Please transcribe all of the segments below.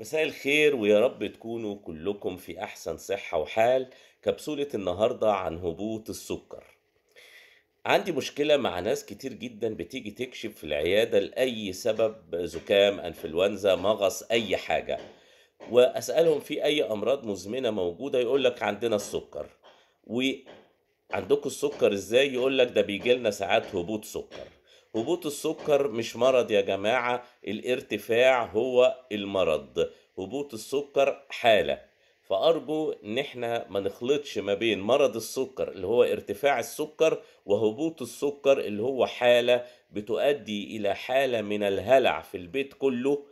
مساء الخير ويا رب تكونوا كلكم في أحسن صحة وحال كبسولة النهاردة عن هبوط السكر عندي مشكلة مع ناس كتير جدا بتيجي تكشف في العيادة لأي سبب زكام أنفلونزا مغص أي حاجة وأسألهم في أي أمراض مزمنة موجودة يقولك عندنا السكر وعندكم السكر إزاي يقولك ده بيجيلنا ساعات هبوط سكر هبوط السكر مش مرض يا جماعة الارتفاع هو المرض هبوط السكر حالة فأرجو إن إحنا ما نخلطش ما بين مرض السكر اللي هو ارتفاع السكر وهبوط السكر اللي هو حالة بتؤدي إلى حالة من الهلع في البيت كله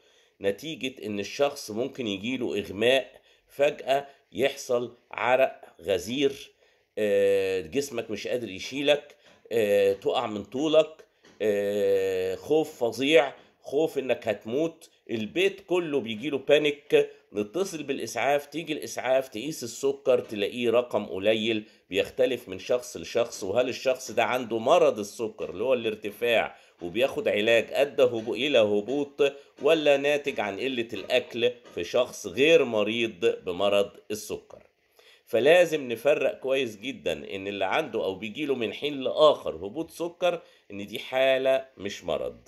نتيجة إن الشخص ممكن يجيله إغماء فجأة يحصل عرق غزير آه، جسمك مش قادر يشيلك آه، تقع من طولك آه، خوف فظيع خوف انك هتموت البيت كله بيجي له بانيك نتصل بالاسعاف تيجي الاسعاف تقيس السكر تلاقيه رقم قليل بيختلف من شخص لشخص وهل الشخص ده عنده مرض السكر اللي هو الارتفاع وبياخد علاج ادى الى هبوط ولا ناتج عن قله الاكل في شخص غير مريض بمرض السكر فلازم نفرق كويس جدا ان اللي عنده او بيجيله من حين لاخر هبوط سكر ان دي حاله مش مرض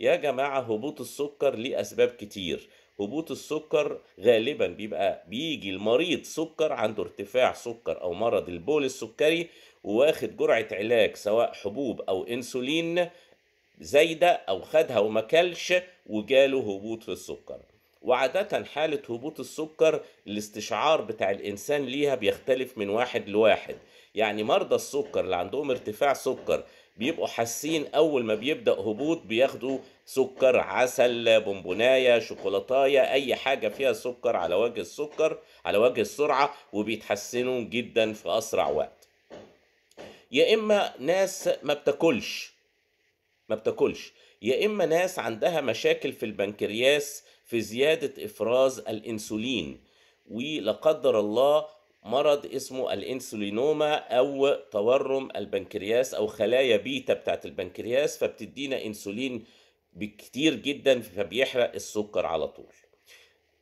يا جماعه هبوط السكر ليه اسباب كتير هبوط السكر غالبا بيبقى بيجي المريض سكر عنده ارتفاع سكر او مرض البول السكري وواخد جرعه علاج سواء حبوب او انسولين زايده او خدها وما كلش وجاله هبوط في السكر وعادة حالة هبوط السكر الاستشعار بتاع الإنسان ليها بيختلف من واحد لواحد يعني مرضى السكر اللي عندهم ارتفاع سكر بيبقوا حاسين أول ما بيبدأ هبوط بياخدوا سكر عسل بونبوناية شوكولاتاية أي حاجة فيها سكر على وجه السكر على وجه السرعة وبيتحسنوا جدا في أسرع وقت يا إما ناس ما بتاكلش ما بتاكلش يا اما ناس عندها مشاكل في البنكرياس في زياده افراز الانسولين ولا قدر الله مرض اسمه الانسولينوما او تورم البنكرياس او خلايا بيتا بتاعت البنكرياس فبتدينا انسولين بكتير جدا فبيحرق السكر على طول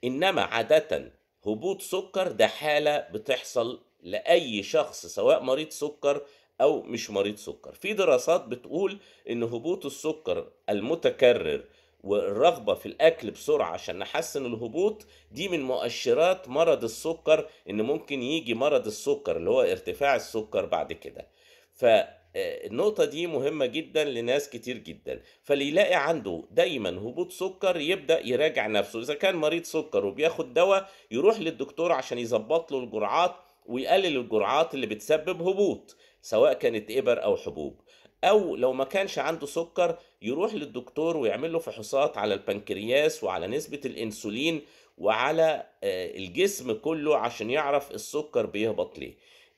انما عاده هبوط سكر ده حاله بتحصل لاي شخص سواء مريض سكر او مش مريض سكر في دراسات بتقول ان هبوط السكر المتكرر والرغبة في الأكل بسرعة عشان نحسن الهبوط دي من مؤشرات مرض السكر إن ممكن يجي مرض السكر اللي هو ارتفاع السكر بعد كده فالنقطة آه، دي مهمة جدا لناس كتير جدا فاللي يلاقي عنده دايما هبوط سكر يبدأ يراجع نفسه إذا كان مريض سكر وبياخد دواء يروح للدكتور عشان يظبط له الجرعات ويقلل الجرعات اللي بتسبب هبوط سواء كانت إبر أو حبوب أو لو ما كانش عنده سكر يروح للدكتور ويعمل له فحوصات على البنكرياس وعلى نسبة الأنسولين وعلى آه، الجسم كله عشان يعرف السكر بيهبط ليه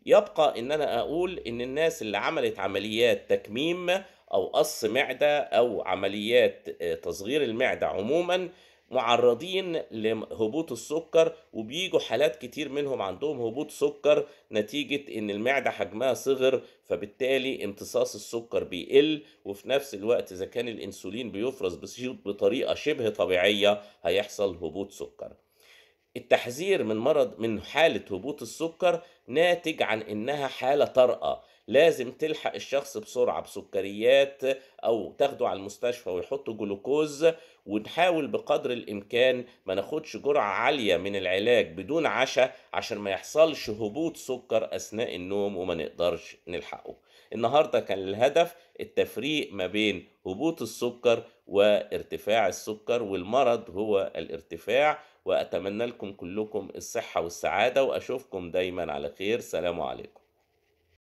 يبقى ان انا اقول ان الناس اللي عملت عمليات تكميم او قص معده او عمليات آه، تصغير المعده عموما معرضين لهبوط السكر وبيجوا حالات كتير منهم عندهم هبوط سكر نتيجة ان المعدة حجمها صغر فبالتالي امتصاص السكر بيقل وفي نفس الوقت اذا كان الانسولين بيفرز بطريقة شبه طبيعية هيحصل هبوط سكر التحذير من مرض من حالة هبوط السكر ناتج عن إنها حالة طارئة لازم تلحق الشخص بسرعة بسكريات أو تاخده على المستشفى ويحطه جلوكوز ونحاول بقدر الإمكان ما ناخدش جرعة عالية من العلاج بدون عشاء عشان ما يحصلش هبوط سكر أثناء النوم وما نقدرش نلحقه النهاردة كان الهدف التفريق ما بين هبوط السكر وارتفاع السكر والمرض هو الارتفاع وأتمنى لكم كلكم الصحة والسعادة وأشوفكم دايما على خير سلام عليكم